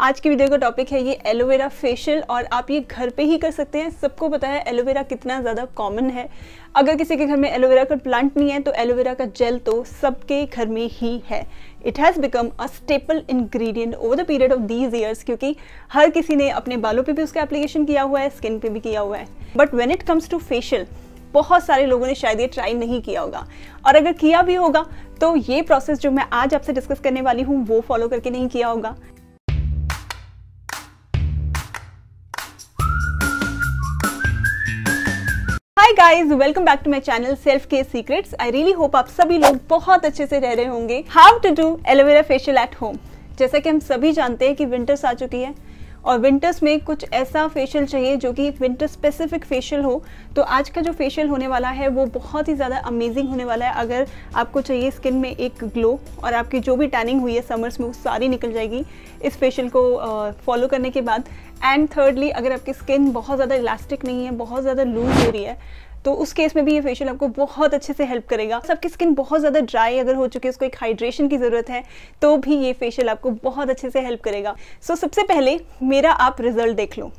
आज की वीडियो का टॉपिक है ये एलोवेरा फेशियल और आप ये घर पे ही कर सकते हैं सबको पता है एलोवेरा कितना ज़्यादा कॉमन है अगर किसी के घर में एलोवेरा का प्लांट नहीं है तो एलोवेरा का जेल तो सबके घर में ही है it has become a staple ingredient over the period of these years क्योंकि हर किसी ने अपने बालों पे भी उसका एप्लीकेशन किया हुआ है स्किन पे भी किया हुआ है but when it comes to facial बहुत सारे लोगों ने शायद ये ट्राई नहीं किया होगा और अगर किया भी होगा तो ये प्रोसेस जो मैं आज आपसे डिस्कस करने वाली हूँ वो फॉलो करके नहीं किया होगा hi guys welcome back to my channel self के सीक्रेट आई रियली होप आप सभी लोग बहुत अच्छे से रह रहे होंगे how to do aloe vera facial at home जैसा कि हम सभी जानते हैं कि विंटर्स आ चुकी है और विंटर्स में कुछ ऐसा फेशियल चाहिए जो कि विंटर स्पेसिफिक फेशियल हो तो आज का जो फेशियल होने वाला है वो बहुत ही ज़्यादा अमेजिंग होने वाला है अगर आपको चाहिए स्किन में एक ग्लो और आपकी जो भी टैनिंग हुई है समर्स में वो सारी निकल जाएगी इस फेशियल को फॉलो करने के बाद एंड थर्डली अगर आपकी स्किन बहुत ज़्यादा इलास्टिक नहीं है बहुत ज़्यादा लूज हो रही है तो उस केस में भी ये फेशियल आपको बहुत अच्छे से हेल्प करेगा सबकी स्किन बहुत ज़्यादा ड्राई अगर हो चुकी है उसको एक हाइड्रेशन की ज़रूरत है तो भी ये फेशियल आपको बहुत अच्छे से हेल्प करेगा सो so, सबसे पहले मेरा आप रिजल्ट देख लो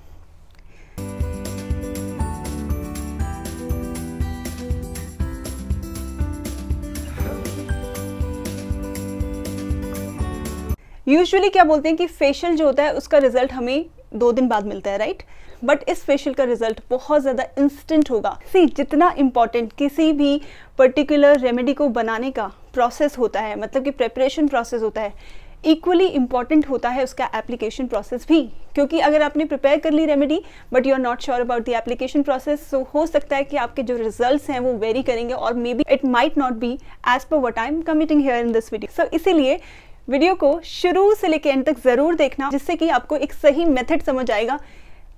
यूजुअली क्या बोलते हैं कि फेशियल जो होता है उसका रिजल्ट हमें दो दिन बाद मिलता है राइट बट इस फेशियल का रिजल्ट बहुत ज़्यादा इंस्टेंट होगा सी जितना इम्पॉर्टेंट किसी भी पर्टिकुलर रेमेडी को बनाने का प्रोसेस होता है मतलब कि प्रेपरेशन प्रोसेस होता है इक्वली इम्पॉर्टेंट होता है उसका एप्लीकेशन प्रोसेस भी क्योंकि अगर आपने प्रिपेयर कर ली remedy but you are not sure about the application process so हो सकता है कि आपके जो रिजल्ट्स हैं वो वेरी करेंगे और maybe it might not be as per what I am committing here in this video so इसीलिए वीडियो को शुरू से लेकर एंड तक जरूर देखना जिससे कि आपको एक सही मेथड समझ आएगा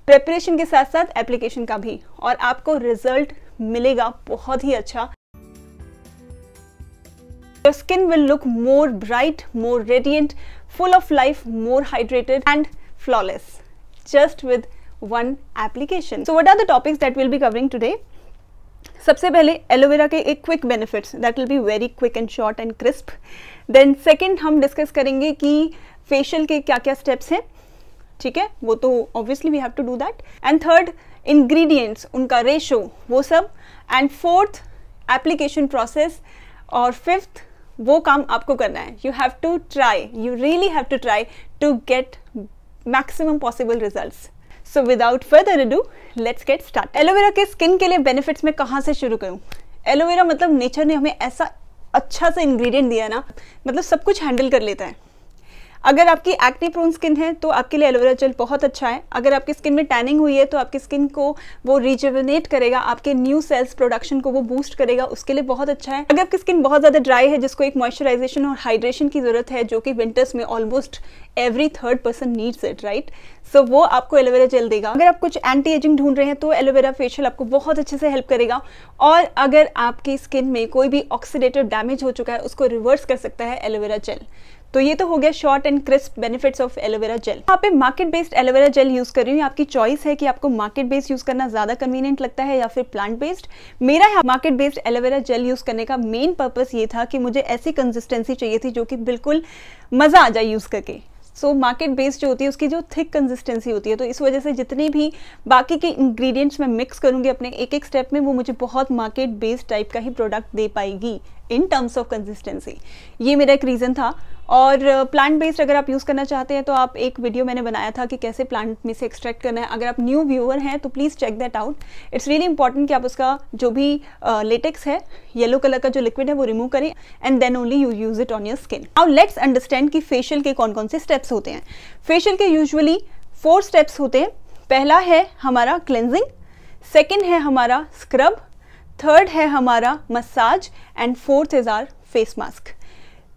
प्रेपरेशन के साथ साथ एप्लीकेशन का भी और आपको रिजल्ट मिलेगा बहुत ही अच्छा your skin will look more bright more radiant full of life more hydrated and flawless just with one application so what are the topics that will be covering today सबसे पहले एलोवेरा के एक quick benefits that will be very quick and short and crisp then second हम discuss करेंगे कि facial के क्या क्या स्टेप्स हैं ठीक है वो तो obviously we have to do that and third ingredients उनका रेशो वो सब एंड फोर्थ एप्लीकेशन प्रोसेस और फिफ्थ वो काम आपको करना है you have to try you really have to try to get maximum possible results so without further do let's get start aloe vera के स्किन के लिए बेनिफिट्स में कहाँ से शुरू करूँ एलोवेरा मतलब नेचर ने हमें ऐसा अच्छा सा इंग्रेडिएंट दिया ना मतलब सब कुछ हैंडल कर लेता है अगर आपकी एक्ने प्रोन स्किन है तो आपके लिए एलोवेरा जेल बहुत अच्छा है अगर आपकी स्किन में टैनिंग हुई है तो आपकी स्किन को वो रिजुविनेट करेगा आपके न्यू सेल्स प्रोडक्शन को वो बूस्ट करेगा उसके लिए बहुत अच्छा है अगर आपकी स्किन बहुत ज़्यादा ड्राई है जिसको एक मॉइस्चराइजेशन और हाइड्रेशन की ज़रूरत है जो कि विंटर्स में almost every third person needs it right so वो आपको एलोवेरा जेल देगा अगर आप कुछ एंटी एजिंग ढूंढ रहे हैं तो एलोवेरा फेशियल आपको बहुत अच्छे से हेल्प करेगा और अगर आपकी स्किन में कोई भी ऑक्सीडेटिव डैमेज हो चुका है उसको रिवर्स कर सकता है एलोवेरा जेल तो ये तो हो गया short and crisp benefits of aloe vera gel यहाँ पे market based aloe vera gel use कर रही हूँ आपकी चॉइस है कि आपको मार्केट बेस्ड यूज करना ज्यादा कन्वीनियंट लगता है या फिर प्लांट बेस्ड मेरा यहाँ market based aloe vera gel use करने का मेन पर्पज ये था कि मुझे ऐसी कंसिस्टेंसी चाहिए थी जो कि बिल्कुल मजा आ जाए यूज करके सो मार्केट बेस्ड जो होती है उसकी जो थिक कंसिस्टेंसी होती है तो इस वजह से जितने भी बाकी के इंग्रेडिएंट्स मैं मिक्स करूंगी अपने एक एक स्टेप में वो मुझे बहुत मार्केट बेस्ड टाइप का ही प्रोडक्ट दे पाएगी इन टर्म्स ऑफ कंसिस्टेंसी ये मेरा एक रीज़न था और प्लांट बेस्ड अगर आप यूज़ करना चाहते हैं तो आप एक वीडियो मैंने बनाया था कि कैसे प्लांट में से एक्सट्रैक्ट करना है अगर आप न्यू व्यूअर हैं तो please check that out it's really important कि आप उसका जो भी लेटेक्स uh, है येलो कलर का जो लिक्विड है वो रिमूव करें and then only you use it on your skin आउ लेट्स अंडरस्टैंड कि फेशियल के कौन कौन से स्टेप्स होते हैं फेशियल के यूजली फोर स्टेप्स होते हैं पहला है हमारा क्लेंजिंग सेकेंड है हमारा स्क्रब थर्ड है हमारा massage and fourth is our face mask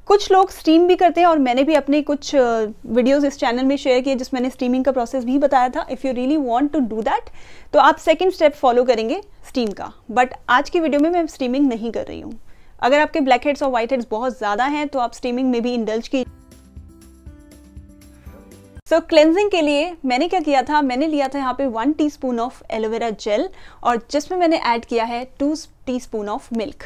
कुछ लोग स्ट्रीम भी करते हैं और मैंने भी अपने कुछ वीडियोस इस चैनल में शेयर किए जिसमें मैंने स्ट्रीमिंग का प्रोसेस भी बताया था if you really want to do that तो आप सेकंड स्टेप फॉलो करेंगे स्टीम का बट आज की वीडियो में मैं स्ट्रीमिंग नहीं कर रही हूँ अगर आपके ब्लैक हेड्स और वाइट हेड्स बहुत ज़्यादा हैं तो आप स्टीमिंग में भी इंडल्ज की सो so, क्लेंजिंग के लिए मैंने क्या किया था मैंने लिया था यहाँ पे one teaspoon of aloe vera gel और जिसमें मैंने ऐड किया है two teaspoon of milk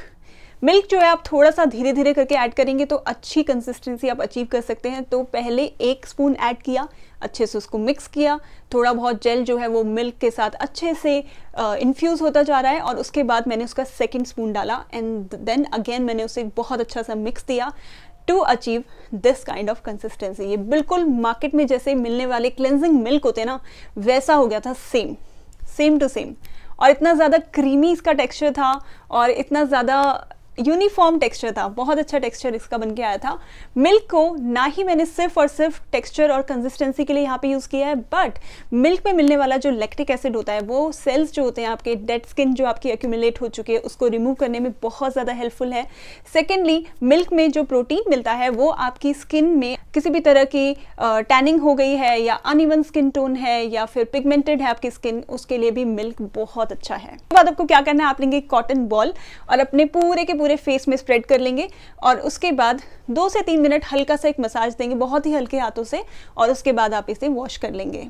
milk जो है आप थोड़ा सा धीरे धीरे करके ऐड करेंगे तो अच्छी कंसिस्टेंसी आप अचीव कर सकते हैं तो पहले एक स्पून ऐड किया अच्छे से उसको मिक्स किया थोड़ा बहुत जेल जो है वो मिल्क के साथ अच्छे से इन्फ्यूज़ uh, होता जा रहा है और उसके बाद मैंने उसका सेकेंड स्पून डाला एंड देन अगेन मैंने उसे बहुत अच्छा सा मिक्स दिया to achieve this kind of consistency ये बिल्कुल मार्केट में जैसे मिलने वाले क्लेंजिंग मिल्क होते ना वैसा हो गया था सेम सेम टू सेम और इतना ज़्यादा क्रीमी इसका टेक्सचर था और इतना ज़्यादा यूनिफॉर्म टेक्सचर था बहुत अच्छा टेक्सचर इसका बन के आया था मिल्क को ना ही मैंने सिर्फ और सिर्फ टेक्सचर और कंसिस्टेंसी के लिए यहाँ पे यूज़ किया है बट मिल्क में मिलने वाला जो लैक्टिक एसिड होता है वो सेल्स जो होते हैं आपके डेड स्किन जो आपकी एक्यूमुलेट हो चुकी है उसको रिमूव करने में बहुत ज़्यादा हेल्पफुल है सेकेंडली मिल्क में जो प्रोटीन मिलता है वो आपकी स्किन में किसी भी तरह की टैनिंग uh, हो गई है या अनइवन स्किन टोन है या फिर पिगमेंटेड है आपकी स्किन उसके लिए भी मिल्क बहुत अच्छा है उसके बाद आपको क्या करना है आप लेंगे कॉटन बॉल और अपने पूरे के पूरे फेस में स्प्रेड कर लेंगे और उसके बाद दो से तीन मिनट हल्का सा एक मसाज देंगे बहुत ही हल्के हाथों से और उसके बाद आप इसे वॉश कर लेंगे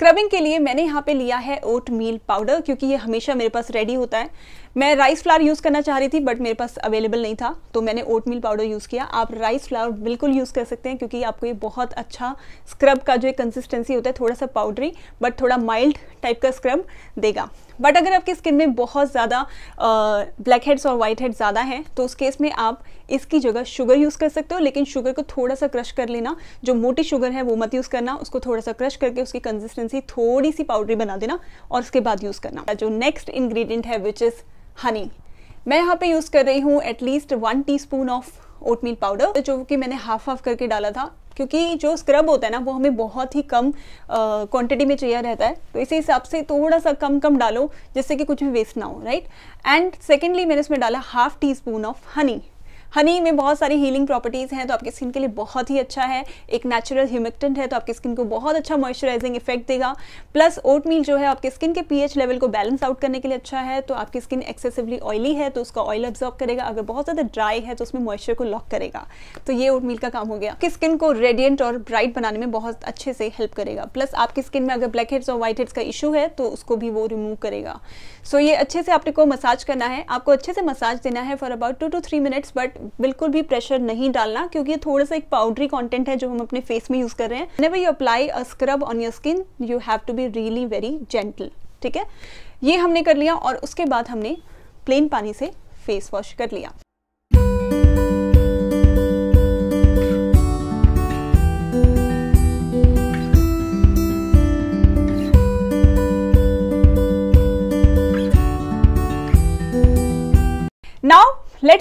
स्क्रबिंग के लिए मैंने यहाँ पे लिया है ओट मील पाउडर क्योंकि ये हमेशा मेरे पास रेडी होता है मैं राइस फ्लावर यूज़ करना चाह रही थी बट मेरे पास अवेलेबल नहीं था तो मैंने ओट मिल पाउडर यूज़ किया आप राइस फ्लावर बिल्कुल यूज़ कर सकते हैं क्योंकि आपको ये बहुत अच्छा स्क्रब का जो एक कंसिस्टेंसी होता है थोड़ा सा पाउडरी बट थोड़ा माइल्ड टाइप का स्क्रब देगा बट अगर आपकी स्किन में बहुत ज़्यादा ब्लैक हेड्स और वाइट हेड ज़्यादा हैं तो उस केस में आप इसकी जगह शुगर यूज़ कर सकते हो लेकिन शुगर को थोड़ा सा क्रश कर लेना जो मोटी शुगर है वो मत यूज़ करना उसको थोड़ा सा क्रश करके उसकी कंसिस्टेंसी थोड़ी सी पाउडरी बना देना और उसके बाद यूज़ करना जो नेक्स्ट इन्ग्रीडियंट है विच इज़ हनी मैं यहाँ पे यूज़ कर रही हूँ at least one teaspoon of oatmeal powder जो कि मैंने हाफ हाफ करके डाला था क्योंकि जो स्क्रब होता है ना वो हमें बहुत ही कम क्वांटिटी में चाहिए रहता है तो इसी हिसाब से थोड़ा सा कम कम डालो जिससे कि कुछ भी वेस्ट ना हो राइट एंड सेकेंडली मैंने इसमें डाला half teaspoon of honey honey में बहुत सारी हीलिंग प्रॉपर्टीज़ हैं तो आपकी स्किन के लिए बहुत ही अच्छा है एक नेचुरल ह्यूमिक्टेंट है तो आपकी स्किन को बहुत अच्छा मॉइस्चराइजिंग इफेक्ट देगा प्लस ओट मील जो है आपके स्किन के पीएच लेवल को बैलेंस आउट करने के लिए अच्छा है तो आपकी स्किन एक्सेसिवली ऑयली है तो उसका ऑयल ऑब्जॉर्व करेगा अगर बहुत ज़्यादा ड्राई है तो उसमें मॉइस्चर को लॉक करेगा तो ये ओट मील का काम हो गया आपकी स्किन को रेडियंट और ब्राइट बनाने में बहुत अच्छे से हेल्प करेगा प्लस आपकी स्किन में अगर ब्लैक हेड्स और व्हाइट हेड्स का इशू है तो उसको भी वो रिमूव करेगा सो so, ये अच्छे से आपको मसाज करना है आपको अच्छे से मसाज देना है for about two two three minutes but बिल्कुल भी प्रेशर नहीं डालना क्योंकि ये थोड़ा सा एक पाउडरी कॉन्टेंट है जो हम अपने फेस में यूज कर रहे हैं you apply a scrub on your skin you have to be really very gentle ठीक है ये हमने कर लिया और उसके बाद हमने प्लेन पानी से फेस वॉश कर लिया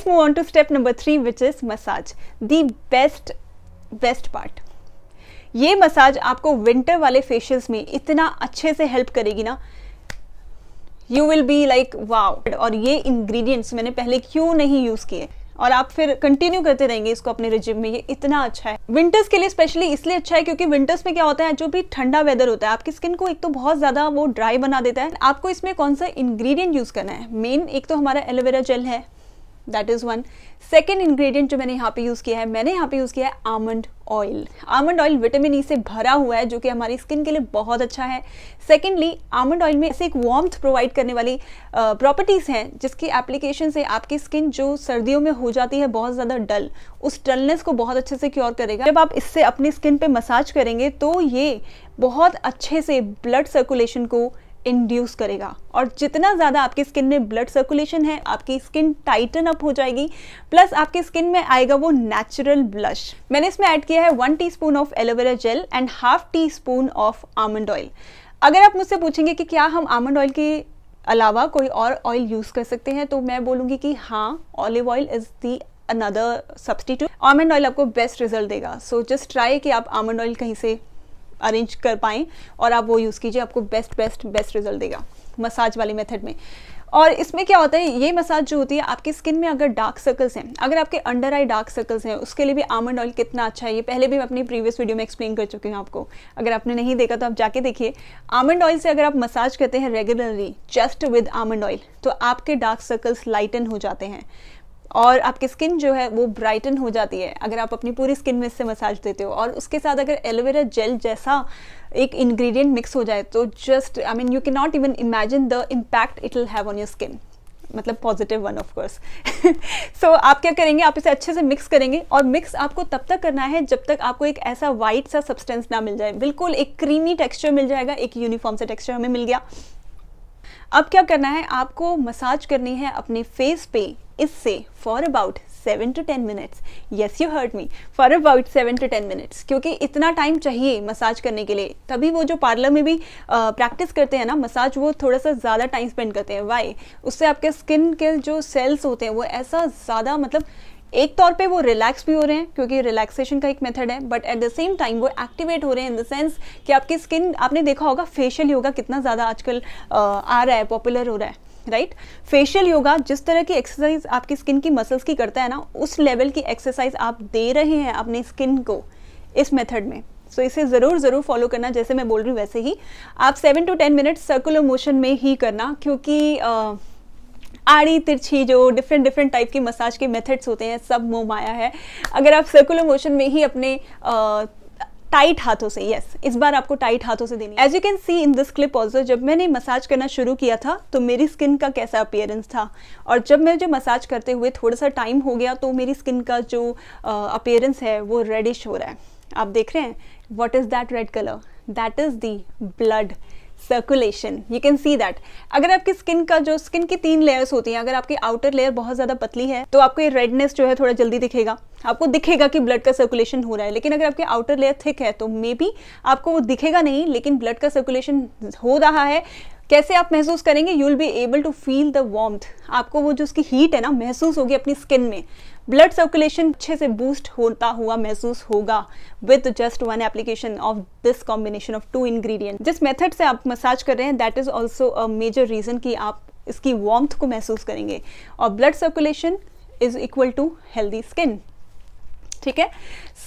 move on to step number three, which is massage, the best best part. ये मसाज आपको विंटर वाले फेशियल्स में इतना अच्छे से हेल्प करेगी ना you will be like wow और ये इंग्रेडिएंट्स मैंने पहले क्यों नहीं यूज़ किए और आप फिर कंटिन्यू करते रहेंगे इसको अपने रिजिम में ये इतना अच्छा है विंटर्स के लिए स्पेशली इसलिए अच्छा है क्योंकि विंटर्स में क्या होता है जो भी ठंडा वेदर होता है आपकी स्किन को एक तो बहुत ज़्यादा वो ड्राई बना देता है आपको इसमें कौन सा इंग्रेडिएंट यूज़ करना है मेन एक तो हमारा एलोवेरा जेल है that is one second ingredient जो मैंने यहाँ पे यूज़ किया है मैंने यहाँ पे यूज़ किया है almond oil almond oil vitamin E से भरा हुआ है जो कि हमारी स्किन के लिए बहुत अच्छा है सेकेंडली आमंड ऑयल में ऐसे एक वार्म्थ प्रोवाइड करने वाली प्रॉपर्टीज़ हैं जिसकी एप्लीकेशन से आपकी स्किन जो सर्दियों में हो जाती है बहुत ज़्यादा डल उस डलनेस को बहुत अच्छे से क्योर करेगा जब आप इससे अपनी स्किन पर मसाज करेंगे तो ये बहुत अच्छे से ब्लड सर्कुलेशन को इंड्यूस करेगा और जितना ज़्यादा आपकी स्किन में ब्लड सर्कुलेशन है आपकी स्किन टाइटन अप हो जाएगी प्लस आपकी स्किन में आएगा वो नेचुरल ब्लश मैंने इसमें ऐड किया है one teaspoon of aloe vera gel and half teaspoon of almond oil अगर आप मुझसे पूछेंगे कि क्या हम आमंड ऑयल के अलावा कोई और ऑयल यूज़ कर सकते हैं तो मैं बोलूँगी कि हाँ olive oil is the another substitute almond oil आपको बेस्ट रिजल्ट देगा सो जस्ट ट्राई कि आप आमंड ऑयल कहीं से अरेंज कर पाएँ और आप वो यूज़ कीजिए आपको बेस्ट बेस्ट बेस्ट रिजल्ट देगा मसाज वाले मेथड में और इसमें क्या होता है ये मसाज जो होती है आपकी स्किन में अगर डार्क सर्कल्स हैं अगर आपके अंडर आई डार्क सर्कल्स हैं उसके लिए भी आमंड ऑयल कितना अच्छा है ये पहले भी मैं अपनी प्रीवियस वीडियो में एक्सप्लेन कर चुकी हूँ आपको अगर आपने नहीं देखा तो आप जाके देखिए आमंड ऑयल से अगर आप मसाज करते हैं regularly just with almond oil तो आपके डार्क सर्कल्स लाइटन हो जाते हैं और आपकी स्किन जो है वो ब्राइटन हो जाती है अगर आप अपनी पूरी स्किन में इससे मसाज देते हो और उसके साथ अगर एलोवेरा जेल जैसा एक इंग्रेडिएंट मिक्स हो जाए तो just I mean you can not even imagine the impact it will have on your skin मतलब positive one of course so आप क्या करेंगे आप इसे अच्छे से मिक्स करेंगे और मिक्स आपको तब तक करना है जब तक आपको एक ऐसा वाइट सा सब्सटेंस ना मिल जाए बिल्कुल एक क्रीमी टेक्सचर मिल जाएगा एक यूनिफॉर्म सा टेक्सचर हमें मिल गया अब क्या करना है आपको मसाज करनी है अपने फेस पे इससे for about seven to ten minutes yes you heard me for about seven to ten minutes क्योंकि इतना टाइम चाहिए मसाज करने के लिए तभी वो जो पार्लर में भी प्रैक्टिस करते हैं ना मसाज वो थोड़ा सा ज़्यादा टाइम स्पेंड करते हैं वाई उससे आपके स्किन के जो सेल्स होते हैं वो ऐसा ज़्यादा मतलब एक तौर पे वो रिलैक्स भी हो रहे हैं क्योंकि रिलैक्सेशन का एक मेथड है but at the same time वो एक्टिवेट हो रहे हैं इन द सेंस कि आपकी स्किन आपने देखा होगा फेशियल योगा कितना ज़्यादा आजकल आ रहा है पॉपुलर हो रहा है राइट फेशियल योगा जिस तरह की एक्सरसाइज आपकी स्किन की मसल्स की करता है ना उस लेवल की एक्सरसाइज आप दे रहे हैं अपनी स्किन को इस मेथड में सो so, इसे ज़रूर ज़रूर फॉलो करना जैसे मैं बोल रही हूँ वैसे ही आप seven to ten minute circular motion में ही करना क्योंकि uh, आड़ी तिरछी जो डिफरेंट डिफरेंट टाइप के मसाज के मेथड्स होते हैं सब मोह माया है अगर आप सर्कुलर मोशन में ही अपने आ, टाइट हाथों से यस yes, इस बार आपको टाइट हाथों से देनी as you can see in this clip also जब मैंने मसाज करना शुरू किया था तो मेरी स्किन का कैसा अपियरेंस था और जब मैं जो मसाज करते हुए थोड़ा सा टाइम हो गया तो मेरी स्किन का जो अपियरेंस है वो रेडिश हो रहा है आप देख रहे हैं what is that red colour that is the blood circulation you can see that अगर आपकी स्किन का जो स्किन की तीन लेयर्स होती हैं अगर आपकी आउटर लेयर बहुत ज़्यादा पतली है तो आपको ये रेडनेस जो है थोड़ा जल्दी दिखेगा आपको दिखेगा कि ब्लड का सर्कुलेशन हो रहा है लेकिन अगर आपकी आउटर लेयर थिक है तो मे बी आपको वो दिखेगा नहीं लेकिन ब्लड का सर्कुलेशन हो रहा है कैसे आप महसूस करेंगे you will be able to feel the warmth आपको वो जो उसकी हीट है ना महसूस होगी अपनी स्किन में ब्लड सर्कुलेशन अच्छे से बूस्ट होता हुआ महसूस होगा with just one application of this combination of two ingredient जिस मेथड से आप मसाज कर रहे हैं that is also a major reason कि आप इसकी वॉम्थ को महसूस करेंगे और blood circulation is equal to healthy skin ठीक है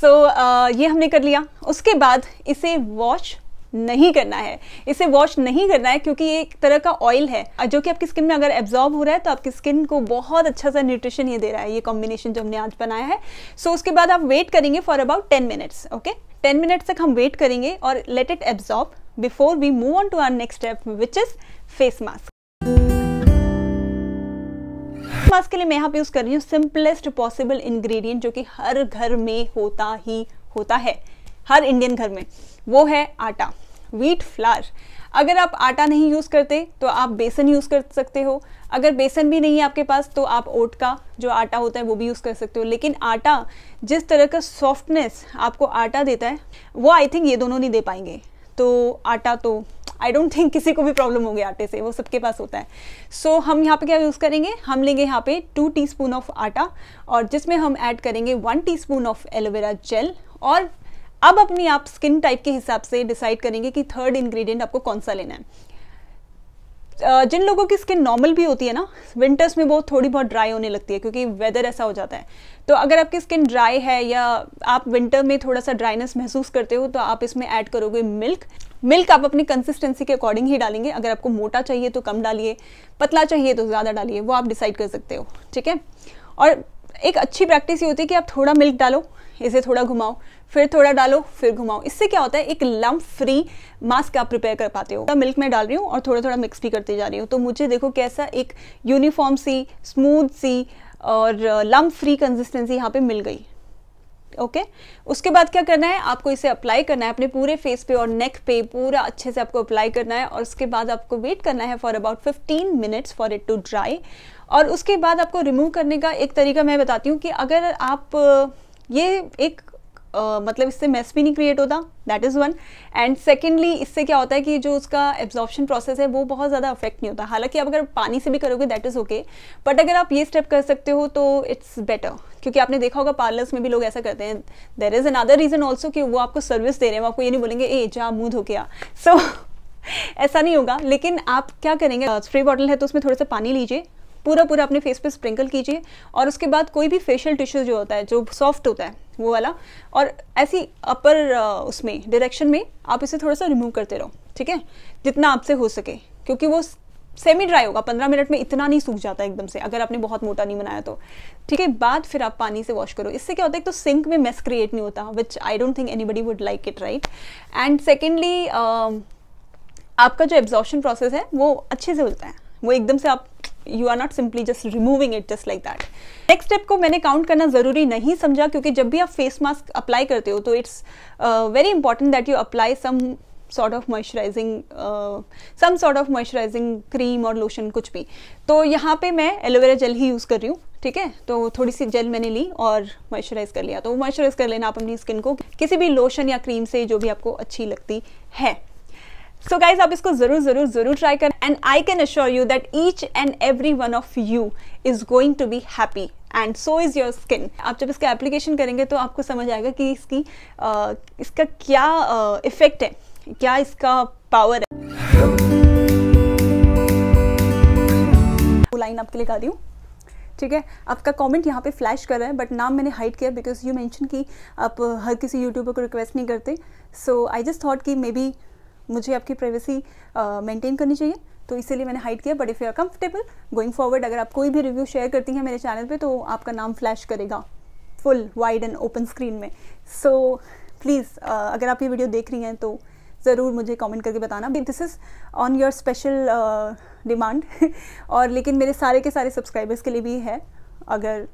सो so, uh, ये हमने कर लिया उसके बाद इसे वॉश नहीं करना है इसे वॉश नहीं करना है क्योंकि ये एक तरह का ऑयल है जो कि आपकी स्किन में अगर एब्जॉर्ब हो रहा है तो आपकी स्किन को बहुत अच्छा सा न्यूट्रिशन ये दे रहा है ये कॉम्बिनेशन जो हमने आज बनाया है सो so, उसके बाद आप वेट करेंगे for about ten minutes okay ten minutes तक हम वेट करेंगे और let it absorb before we move on to our next step which is face mask mask के लिए मैं यहाँ पे यूज़ कर रही हूँ सिंपलेस्ट पॉसिबल इंग्रेडिएंट जो कि हर घर में होता ही होता है हर इंडियन घर में वो है आटा व्हीट फ्लार अगर आप आटा नहीं यूज़ करते तो आप बेसन यूज़ कर सकते हो अगर बेसन भी नहीं है आपके पास तो आप ओट का जो आटा होता है वो भी यूज़ कर सकते हो लेकिन आटा जिस तरह का सॉफ्टनेस आपको आटा देता है वो आई थिंक ये दोनों नहीं दे पाएंगे तो आटा तो आई डोंट थिंक किसी को भी प्रॉब्लम होगी आटे से वो सबके पास होता है सो so, हम यहाँ पे क्या यूज़ करेंगे हम लेंगे यहाँ पे टू टी ऑफ आटा और जिसमें हम ऐड करेंगे one tea of aloe vera gel और अब अपनी आप स्किन टाइप के हिसाब से डिसाइड करेंगे कि थर्ड इंग्रेडिएंट आपको कौन सा लेना है जिन लोगों की स्किन नॉर्मल भी होती है ना विंटर्स में वो थोड़ी बहुत ड्राई होने लगती है क्योंकि वेदर ऐसा हो जाता है तो अगर आपकी स्किन ड्राई है या आप विंटर में थोड़ा सा ड्राइनेस महसूस करते हो तो आप इसमें ऐड करोगे मिल्क मिल्क आप अपनी कंसिस्टेंसी के अकॉर्डिंग ही डालेंगे अगर आपको मोटा चाहिए तो कम डालिए पतला चाहिए तो ज़्यादा डालिए वो आप डिसाइड कर सकते हो ठीक है और एक अच्छी प्रैक्टिस ये होती है कि आप थोड़ा मिल्क डालो इसे थोड़ा घुमाओ फिर थोड़ा डालो फिर घुमाओ इससे क्या होता है एक लम्ब फ्री मास्क आप प्रिपेयर कर पाते हो मिल्क में डाल रही हूँ और थोड़ा थोड़ा मिक्स भी करती जा रही हूँ तो मुझे देखो कैसा एक यूनिफॉर्म सी स्मूथ सी और लम्ब फ्री कंसिस्टेंसी यहाँ पे मिल गई ओके okay? उसके बाद क्या करना है आपको इसे अप्लाई करना है अपने पूरे फेस पे और नेक पे पूरा अच्छे से आपको अप्लाई करना है और उसके बाद आपको वेट करना है for about 15 minutes for it to dry और उसके बाद आपको रिमूव करने का एक तरीका मैं बताती हूँ कि अगर आप uh, ये एक Uh, मतलब इससे मेस भी नहीं क्रिएट होता that is one and secondly इससे क्या होता है कि जो उसका एब्जॉर्प्शन प्रोसेस है वो बहुत ज़्यादा अफेक्ट नहीं होता हालांकि आप अगर पानी से भी करोगे दैट इज़ ओके बट अगर आप ये स्टेप कर सकते हो तो इट्स बेटर क्योंकि आपने देखा होगा पार्लर्स में भी लोग ऐसा करते हैं there is another reason also कि वो आपको सर्विस दे रहे हैं वो आपको ये नहीं बोलेंगे ए जा मुँह धो गया सो ऐसा नहीं होगा लेकिन आप क्या करेंगे स्प्रे बॉटल है तो उसमें थोड़ा सा पानी लीजिए पूरा पूरा अपने फेस पे स्प्रिंकल कीजिए और उसके बाद कोई भी फेशियल टिश्यू जो होता है जो सॉफ्ट होता है वो वाला और ऐसी अपर उसमें डायरेक्शन में आप इसे थोड़ा सा रिमूव करते रहो ठीक है जितना आपसे हो सके क्योंकि वो सेमी ड्राई होगा पंद्रह मिनट में इतना नहीं सूख जाता एकदम से अगर आपने बहुत मोटा नहीं बनाया तो ठीक है बाद फिर आप पानी से वॉश करो इससे क्या होता है तो सिंक में मेस क्रिएट नहीं होता which I don't think anybody would like it right and secondly आपका जो एब्जॉर्शन प्रोसेस है वो अच्छे से होता है वो एकदम से आप you are not simply just removing it just like that next step को मैंने काउंट करना ज़रूरी नहीं समझा क्योंकि जब भी आप फेस मास्क अप्लाई करते हो तो it's very important that you apply some sort of moisturising some sort of moisturising cream और लोशन कुछ भी तो यहाँ पे मैं एलोवेरा जेल ही यूज़ कर रही हूँ ठीक है तो थोड़ी सी जेल मैंने ली और मॉइस्चराइज कर लिया तो मॉइस्चराइज कर लेना आप अपनी स्किन को किसी भी लोशन या क्रीम से जो भी आपको अच्छी लगती है सो so गाइज आप इसको जरूर जरूर जरूर ट्राई करें and I can assure you that each and every one of you is going to be happy and so is your skin आप जब इसका एप्लीकेशन करेंगे तो आपको समझ आएगा कि इसकी आ, इसका क्या इफेक्ट है क्या इसका पावर है लाइन आपके लिए गा दी हूँ ठीक है आपका कमेंट यहाँ पे फ्लैश कर रहा है बट नाम मैंने हाइड किया बिकॉज यू मेंशन कि आप हर किसी यूट्यूबर को रिक्वेस्ट नहीं करते सो आई जस्ट थॉट कि मे बी मुझे आपकी प्राइवेसी मेंटेन करनी चाहिए तो इसीलिए मैंने हाइट किया but if you are comfortable going forward अगर आप कोई भी रिव्यू शेयर करती हैं मेरे चैनल पे तो आपका नाम फ्लैश करेगा full wide and open screen में सो so, प्लीज़ अगर आप ये वीडियो देख रही हैं तो ज़रूर मुझे कमेंट करके बताना this is on your special demand और लेकिन मेरे सारे के सारे सब्सक्राइबर्स के लिए भी है अगर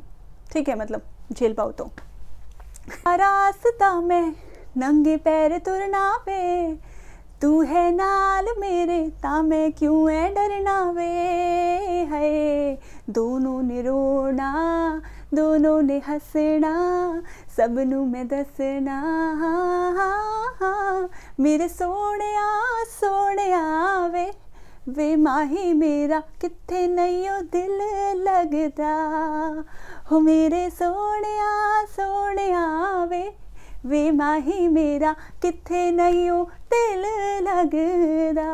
ठीक है मतलब झेल पाओ तो रास्ता में नंगे पैर तुरना पे तू है नाल मेरे ता मैं क्यों है डरना वे है दोनों ने रोना दोनों ने हसना सबनू मैं दसना हाँ हाँ हाँ मेरे सोने सोने वे वे माही मेरा कितने नहीं ओ दिल लगता हो मेरे सोने सोने वे वे माही मेरा किथे नहीं हो दिल लगदा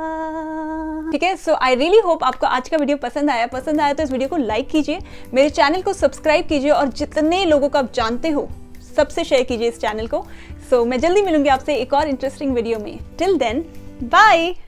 ठीक है सो आई रियली होप आपको आज का वीडियो पसंद आया पसंद आया तो इस वीडियो को लाइक कीजिए मेरे चैनल को सब्सक्राइब कीजिए और जितने लोगों को आप जानते हो सबसे शेयर कीजिए इस चैनल को सो so, मैं जल्दी मिलूंगी आपसे एक और इंटरेस्टिंग वीडियो में टिल देन बाय